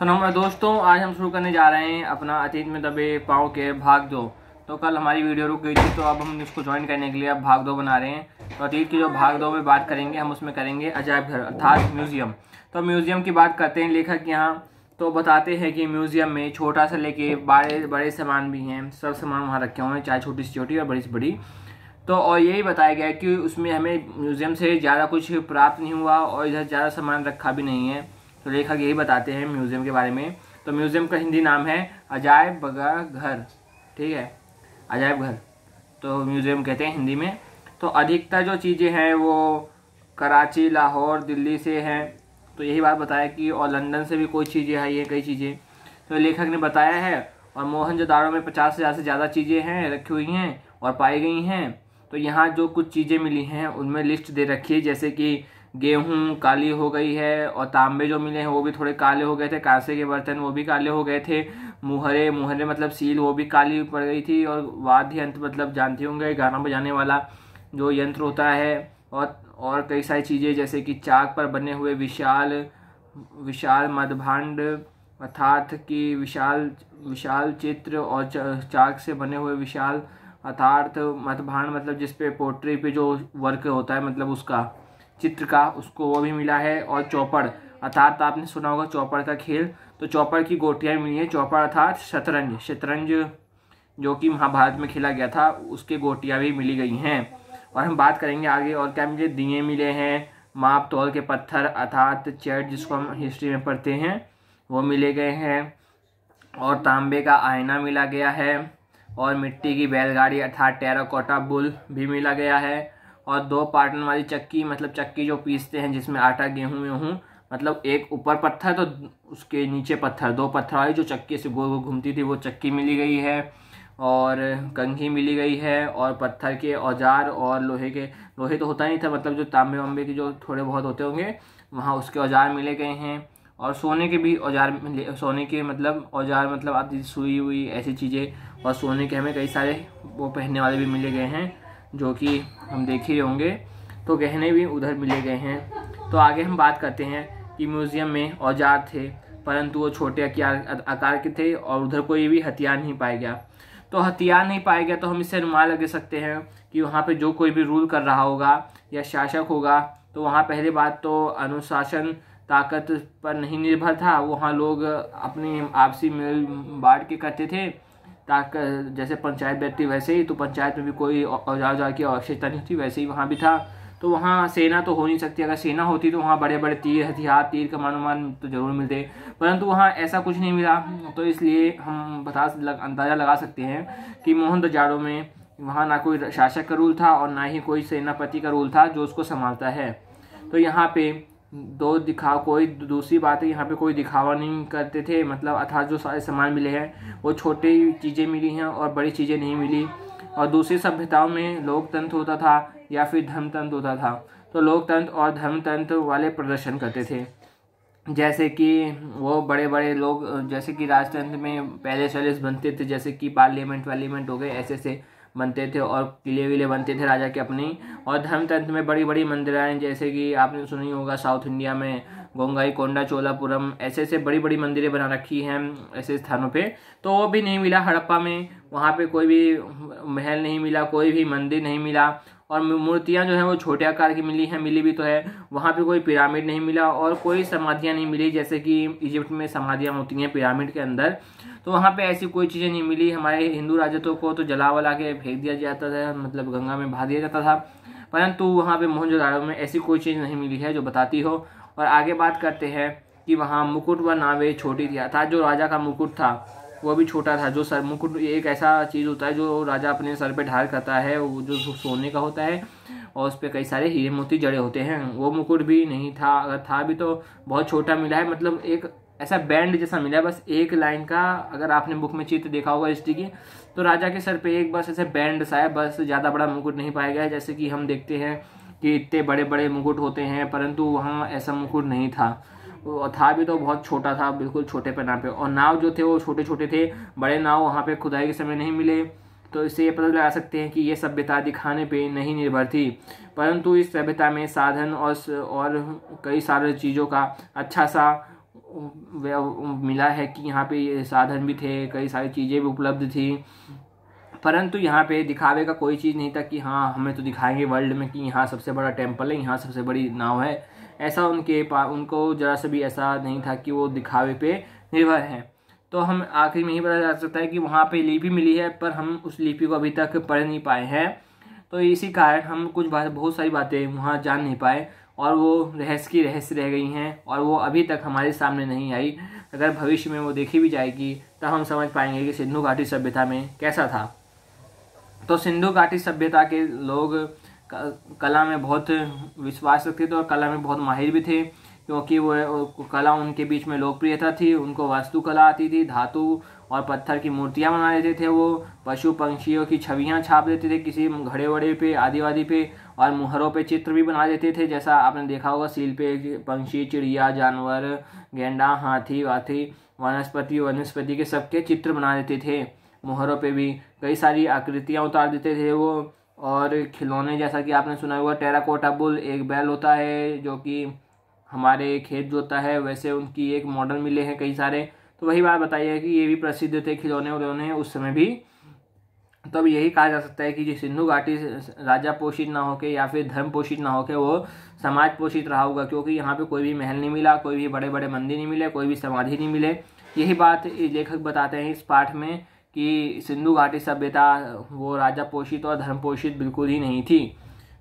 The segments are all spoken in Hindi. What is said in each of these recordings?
तो नमस्कार दोस्तों आज हम शुरू करने जा रहे हैं अपना अतीत में दबे पाँव के भाग दो तो कल हमारी वीडियो रुक गई थी तो अब हम इसको ज्वाइन करने के लिए अब भाग दो बना रहे हैं तो अतीत की जो भाग दो में बात करेंगे हम उसमें करेंगे अजायब घर अर्थात म्यूज़ियम तो म्यूज़ियम की बात करते हैं लेखक यहाँ तो बताते हैं कि म्यूज़ियम में छोटा सा लेके बड़े बड़े सामान भी हैं सब सामान वहाँ रखे हुए हैं चाहे छोटी सी छोटी और बड़ी से बड़ी तो और यही बताया गया कि उसमें हमें म्यूज़ियम से ज़्यादा कुछ प्राप्त नहीं हुआ और इधर ज़्यादा सामान रखा भी नहीं है तो लेखक यही बताते हैं म्यूज़ियम के बारे में तो म्यूज़ियम का हिंदी नाम है अजायब बगा घर ठीक है अजायब घर तो म्यूज़ियम कहते हैं हिंदी में तो अधिकतर जो चीज़ें हैं वो कराची लाहौर दिल्ली से हैं तो यही बात बताया कि और लंदन से भी कोई चीज़ें आई हैं कई चीज़ें तो लेखक ने बताया है और मोहन में पचास हज़ार से ज़्यादा चीज़ें हैं रखी हुई हैं और पाई गई हैं तो यहाँ जो कुछ चीज़ें मिली हैं उनमें लिस्ट दे रखी है जैसे कि गेहूँ काली हो गई है और तांबे जो मिले हैं वो भी थोड़े काले हो गए थे कांसे के बर्तन वो भी काले हो गए थे मुहरे मुहरे मतलब सील वो भी काली पड़ गई थी और वाद्य यंत्र मतलब जानते होंगे गाना बजाने वाला जो यंत्र होता है और और कई सारी चीज़ें जैसे कि चाक पर बने हुए विशाल विशाल मदभांड अर्थात कि विशाल विशाल चित्र और चाक से बने हुए विशाल अर्थार्थ मतभांड मतलब जिसपे पोट्री पे जो वर्क होता है मतलब उसका चित्र का उसको वो भी मिला है और चौपड़ अर्थात आपने सुना होगा चौपड़ का खेल तो चौपड़ की गोटियाँ मिली हैं चौपड़ अर्थात शतरंज शतरंज जो कि महाभारत में खेला गया था उसके गोटियाँ भी मिली गई हैं और हम बात करेंगे आगे और क्या मुझे दिए मिले हैं माप तौल के पत्थर अर्थात चैट जिसको हम हिस्ट्री में पढ़ते हैं वो मिले गए हैं और तांबे का आयना मिला गया है और मिट्टी की बैलगाड़ी अर्थात टेराकोटा बुल भी मिला गया है और दो पार्टन वाली चक्की मतलब चक्की जो पीसते हैं जिसमें आटा गेहूँ वेहूँ मतलब एक ऊपर पत्थर तो उसके नीचे पत्थर दो पत्थर वाली जो चक्की से गोल गोल घूमती थी वो चक्की मिली गई है और कंघी मिली गई है और पत्थर के औजार और लोहे के लोहे तो होता नहीं था मतलब जो तांबे वाम्बे के जो थोड़े बहुत होते होंगे वहाँ उसके औजार मिले गए हैं और सोने के भी औजार मिले सोने के मतलब औजार मतलब आती सुई हुई ऐसी चीज़ें और सोने के हमें कई सारे वो पहनने वाले भी मिले गए हैं जो कि हम देख ही होंगे तो गहने भी उधर मिले गए हैं तो आगे हम बात करते हैं कि म्यूज़ियम में औजार थे परंतु वो छोटे आकार के थे और उधर कोई भी हथियार नहीं पाया गया तो हथियार नहीं पाया गया तो हम इससे अनुमान लगे सकते हैं कि वहाँ पे जो कोई भी रूल कर रहा होगा या शासक होगा तो वहाँ पहली बात तो अनुशासन ताकत पर नहीं निर्भर था वहाँ लोग अपने आपसी मेल बांट के करते थे ताकि जैसे पंचायत बैठती वैसे ही तो पंचायत में भी कोई औजार उजार की आवश्यकता नहीं होती वैसे ही वहाँ भी था तो वहाँ सेना तो हो नहीं सकती अगर सेना होती तो वहाँ बड़े बड़े तीर हथियार तीर कमान उमान तो ज़रूर मिलते परंतु वहाँ ऐसा कुछ नहीं मिला तो इसलिए हम बता लग, अंदाज़ा लगा सकते हैं कि मोहन दजाड़ों में वहाँ ना कोई शासक का रूल था और ना ही कोई सेनापति का रूल था जो उसको संभालता है तो यहाँ पे दो दिखा कोई दूसरी बात है यहाँ पे कोई दिखावा नहीं करते थे मतलब अर्थात जो सारे सामान मिले हैं वो छोटी चीज़ें मिली हैं और बड़ी चीज़ें नहीं मिली और दूसरी सभ्यताओं में लोकतंत्र होता था या फिर धर्मतंत्र होता था तो लोकतंत्र और धर्मतंत्र वाले प्रदर्शन करते थे जैसे कि वो बड़े बड़े लोग जैसे कि राजतंत्र में पैलेस वैलेस बनते थे जैसे कि पार्लियामेंट वार्लियामेंट हो गए ऐसे ऐसे बनते थे और किले विले बनते थे राजा के अपने और धर्मतंत्र में बड़ी बड़ी मंदिराएँ जैसे कि आपने सुनी होगा साउथ इंडिया में गोंगाई कोंडा चोलापुरम ऐसे ऐसे बड़ी बड़ी मंदिरें बना रखी हैं ऐसे स्थानों पे तो वो भी नहीं मिला हड़प्पा में वहाँ पे कोई भी महल नहीं मिला कोई भी मंदिर नहीं मिला और मूर्तियाँ जो हैं वो छोटे आकार की मिली हैं मिली भी तो है वहाँ पे कोई पिरामिड नहीं मिला और कोई समाधियाँ नहीं मिली जैसे कि इजिप्ट में समाधियाँ होती हैं पिरामिड के अंदर तो वहाँ पे ऐसी कोई चीज़ें नहीं मिली हमारे हिंदू राजतों को तो जला वला के फेंक दिया जाता था मतलब गंगा में भा दिया जाता था परंतु वहाँ पे मोहनजोदाड़ो में ऐसी कोई चीज़ नहीं मिली है जो बताती हो और आगे बात करते हैं कि वहाँ मुकुट व नावे छोटी दिया था जो राजा का मुकुट था वह भी छोटा था जो सर मुकुट एक ऐसा चीज़ होता है जो राजा अपने सर पे ढाल करता है वो जो सोने का होता है और उस पर कई सारे हीरे मोती जड़े होते हैं वो मुकुट भी नहीं था अगर था भी तो बहुत छोटा मिला है मतलब एक ऐसा बैंड जैसा मिला है बस एक लाइन का अगर आपने बुक में चित्र देखा होगा हिस्ट्री की तो राजा के सर पे एक बस ऐसे बैंड सा है बस ज़्यादा बड़ा मुकुट नहीं पाया गया है जैसे कि हम देखते हैं कि इतने बड़े बड़े मुकुट होते हैं परंतु वहाँ ऐसा मुकुट नहीं था था भी तो बहुत छोटा था बिल्कुल छोटे पैमाने पे और नाव जो थे वो छोटे छोटे थे बड़े नाव वहाँ पे खुदाई के समय नहीं मिले तो इससे ये पता लगा सकते हैं कि ये सभ्यता दिखाने पे नहीं निर्भर थी परंतु इस सभ्यता में साधन और और कई सारे चीज़ों का अच्छा सा मिला है कि यहाँ पे साधन भी थे कई सारी चीज़ें भी उपलब्ध थी परंतु यहाँ पे दिखावे का कोई चीज़ नहीं था कि हाँ हमें तो दिखाएंगे वर्ल्ड में कि यहाँ सबसे बड़ा टेम्पल है यहाँ सबसे बड़ी नाव है ऐसा उनके पा उनको जरा सा भी ऐसा नहीं था कि वो दिखावे पे निर्भर हैं तो हम आखिरी में ही पता जा सकता है कि वहाँ पे लिपि मिली है पर हम उस लिपि को अभी तक पढ़ नहीं पाए हैं तो इसी कारण हम कुछ बात बहुत सारी बातें वहाँ जान नहीं पाए और वो रहस्य की रहस्य रह गई हैं और वो अभी तक हमारे सामने नहीं आई अगर भविष्य में वो देखी भी जाएगी तब तो हम समझ पाएंगे कि सिंधु घाटी सभ्यता में कैसा था तो सिंधु घाटी सभ्यता के लोग कला में बहुत विश्वास रखते थे और कला में बहुत माहिर भी थे क्योंकि वो कला उनके बीच में लोकप्रियता थी उनको वास्तुकला आती थी धातु और पत्थर की मूर्तियाँ बना देते थे वो पशु पंक्षियों की छवियाँ छाप देते थे किसी घड़े वड़े पे आदिवादी पे और मुहरों पे चित्र भी बना देते थे जैसा आपने देखा होगा सील पे पंक्षी चिड़िया जानवर गेंडा हाथी वाथी वनस्पति वनस्पति के सबके चित्र बना देते थे मुहरों पे भी कई सारी आकृतियाँ उतार देते थे वो और खिलौने जैसा कि आपने सुना होगा टेराकोटा बुल एक बैल होता है जो कि हमारे खेत जोता है वैसे उनकी एक मॉडल मिले हैं कई सारे तो वही बात बताइए कि ये भी प्रसिद्ध थे खिलौने उलौने उस समय भी तो अब यही कहा जा सकता है कि जो सिंधु घाटी राजा पोषित ना होके या फिर धर्म पोषित ना होके वो समाज पोषित रहा होगा क्योंकि यहाँ पे कोई भी महल नहीं मिला कोई भी बड़े बड़े मंदिर नहीं मिले कोई भी समाधि नहीं मिले यही बात लेखक बताते हैं इस पाठ में कि सिंधु घाटी सभ्यता वो राजा पोषित और धर्म पोषित बिल्कुल ही नहीं थी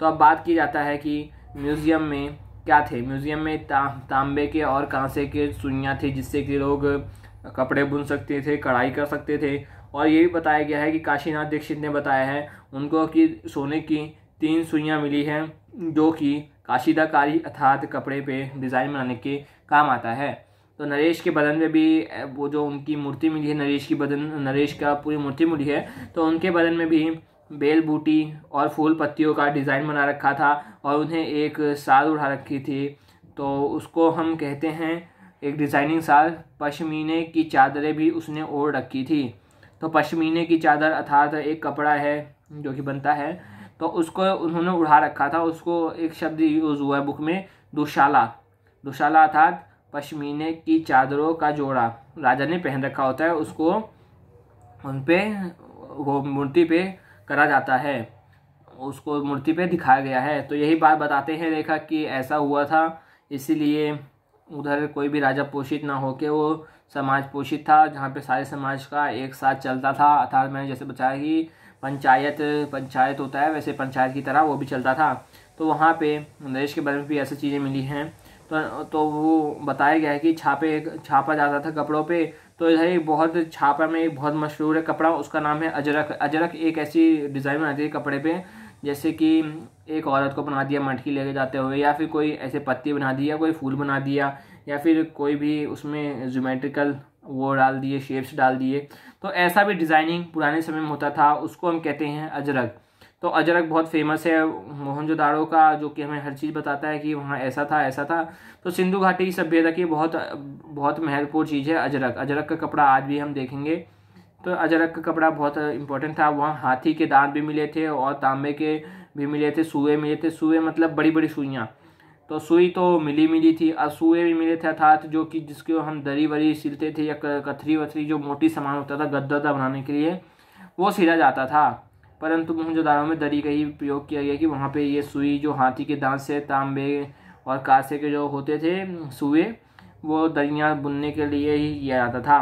तो अब बात की जाता है कि म्यूज़ियम में क्या थे म्यूज़ियम में ता, तांबे के और कांसे के सुइयाँ थी जिससे कि लोग कपड़े बुन सकते थे कढ़ाई कर सकते थे और ये भी बताया गया है कि काशीनाथ दीक्षित ने बताया है उनको कि सोने की तीन सुइयाँ मिली हैं जो कि काशीदाकारी अर्थात कपड़े पे डिज़ाइन बनाने के काम आता है तो नरेश के बदन में भी वो जो उनकी मूर्ति मिली है नरेश की बदन नरेश का पूरी मूर्ति मिली है तो उनके बदन में भी बेल बूटी और फूल पत्तियों का डिज़ाइन बना रखा था और उन्हें एक साल उड़ा रखी थी तो उसको हम कहते हैं एक डिज़ाइनिंग साल पशमीने की चादरें भी उसने ओढ़ रखी थी तो पशमीने की चादर अर्थात एक कपड़ा है जो कि बनता है तो उसको उन्होंने उड़ा रखा था उसको एक शब्द यूज़ हुआ है बुक में दुशाला दुशाला अर्थात पशमीने की चादरों का जोड़ा राजा ने पहन रखा होता है उसको उन पे वो मूर्ति पे करा जाता है उसको मूर्ति पे दिखाया गया है तो यही बात बताते हैं रेखा कि ऐसा हुआ था इसीलिए उधर कोई भी राजा पोषित ना हो के वो समाज पोषित था जहाँ पे सारे समाज का एक साथ चलता था अर्थात मैंने जैसे बताया कि पंचायत पंचायत होता है वैसे पंचायत की तरह वो भी चलता था तो वहाँ पे नरेश के बारे में भी ऐसी चीज़ें मिली हैं तो तो वो बताया गया है कि छापे छापा जाता था कपड़ों पे तो एक बहुत छापा में एक बहुत मशहूर है कपड़ा उसका नाम है अजरक अजरक एक ऐसी डिज़ाइन बनाती है कपड़े पे जैसे कि एक औरत को बना दिया मटकी लेके जाते हुए या फिर कोई ऐसे पत्ती बना दी या कोई फूल बना दिया या फिर कोई भी उसमें जोमेट्रिकल वो डाल दिए शेप्स डाल दिए तो ऐसा भी डिज़ाइनिंग पुराने समय में होता था उसको हम कहते हैं अजरक तो अजरक बहुत फेमस है मोहनजोदाड़ो का जो कि हमें हर चीज़ बताता है कि वहाँ ऐसा था ऐसा था तो सिंधु घाटी की सभ्यता की बहुत बहुत महत्वपूर्ण चीज़ है अजरक अजरक का कपड़ा आज भी हम देखेंगे तो अजरक का कपड़ा बहुत इंपॉर्टेंट था वहाँ हाथी के दांत भी मिले थे और तांबे के भी मिले थे सूए मिले थे सूए मतलब बड़ी बड़ी सुइयाँ तो सुई तो मिली मिली थी और सूए भी मिले थे अर्थात जो कि जिसको हम दरी वरी सिलते थे या कथरी वथरी जो मोटी सामान होता था गद्दा बनाने के लिए वो सिला जाता था परंतु मोहनजोदारों में दरी का ही प्रयोग किया गया कि वहाँ पे ये सुई जो हाथी के दांत से तांबे और कांसे के जो होते थे सुए वो दरियाँ बुनने के लिए ही किया जाता था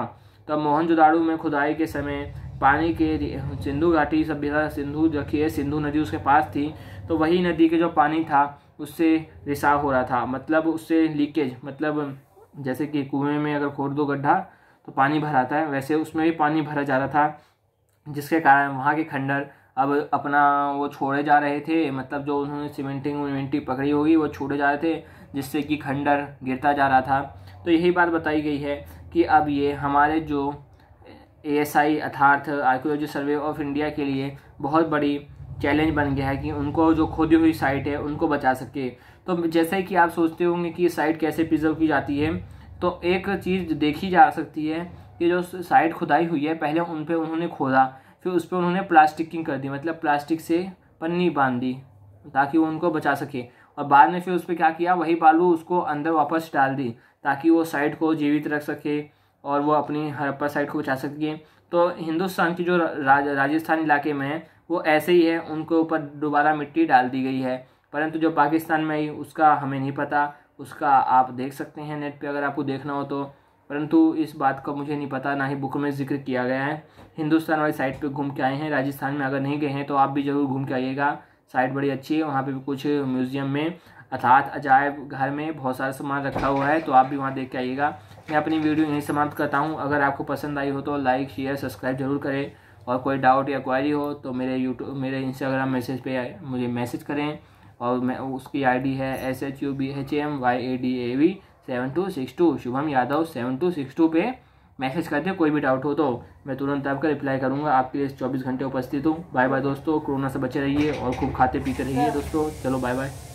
तब मोहनजोदाड़ो में खुदाई के समय पानी के सिंधु घाटी सभ्यता सिंधु है सिंधु नदी उसके पास थी तो वही नदी के जो पानी था उससे रिसाव हो रहा था मतलब उससे लीकेज मतलब जैसे कि कुएं में अगर खोद दो गड्ढा तो पानी भर आता है वैसे उसमें भी पानी भरा जा रहा था जिसके कारण वहाँ के खंडर अब अपना वो छोड़े जा रहे थे मतलब जो उन्होंने सीमेंटिंग वीमेंटिंग पकड़ी होगी वो छोड़े जा रहे थे जिससे कि खंडर गिरता जा रहा था तो यही बात बताई गई है कि अब ये हमारे जो ए एस आई अर्थार्थ आर्कोलॉजी सर्वे ऑफ इंडिया के लिए बहुत बड़ी चैलेंज बन गया है कि उनको जो खोदी हुई साइट है उनको बचा सके तो जैसे कि आप सोचते होंगे कि साइट कैसे प्रिजर्व की जाती है तो एक चीज़ देखी जा सकती है कि जो साइट खुदाई हुई है पहले उन पर उन्होंने खोदा फिर उस पर उन्होंने प्लास्टिकिंग कर दी मतलब प्लास्टिक से पन्नी बांध दी ताकि वो उनको बचा सके और बाद में फिर उस पर क्या किया वही बालू उसको अंदर वापस डाल दी ताकि वो साइड को जीवित रख सके और वो अपनी हड़प्पा साइड को बचा सके तो हिंदुस्तान की जो राज, राजस्थान इलाके में है वो ऐसे ही है उनके ऊपर दोबारा मिट्टी डाल दी गई है परंतु जो पाकिस्तान में आई उसका हमें नहीं पता उसका आप देख सकते हैं नेट पे अगर आपको देखना हो तो परंतु इस बात का मुझे नहीं पता ना ही बुक में जिक्र किया गया है हिंदुस्तान वाली साइड पे घूम के आए हैं राजस्थान में अगर नहीं गए हैं तो आप भी ज़रूर घूम के आइएगा साइड बड़ी अच्छी है वहाँ पे भी कुछ म्यूज़ियम में अर्थात अजायब घर में बहुत सारा सामान रखा हुआ है तो आप भी वहाँ देख के आइएगा मैं अपनी वीडियो यहीं समाप्त करता हूँ अगर आपको पसंद आई हो तो लाइक शेयर सब्सक्राइब जरूर करें और कोई डाउट या क्वायरी हो तो मेरे यूट्यूब मेरे इंस्टाग्राम मैसेज पर मुझे मैसेज करें और मैं उसकी आई है S H U B H M Y A D A V seven two six two Shubham Yadav seven two six two पे मैसेज कर दे कोई भी डाउट हो तो मैं तुरंत आपका रिप्लाई करूँगा आपके लिए चौबीस घंटे उपस्थित हूँ बाय बाय दोस्तों कोरोना से बचे रहिए और खूब खाते पीते रहिए दोस्तों चलो बाय बाय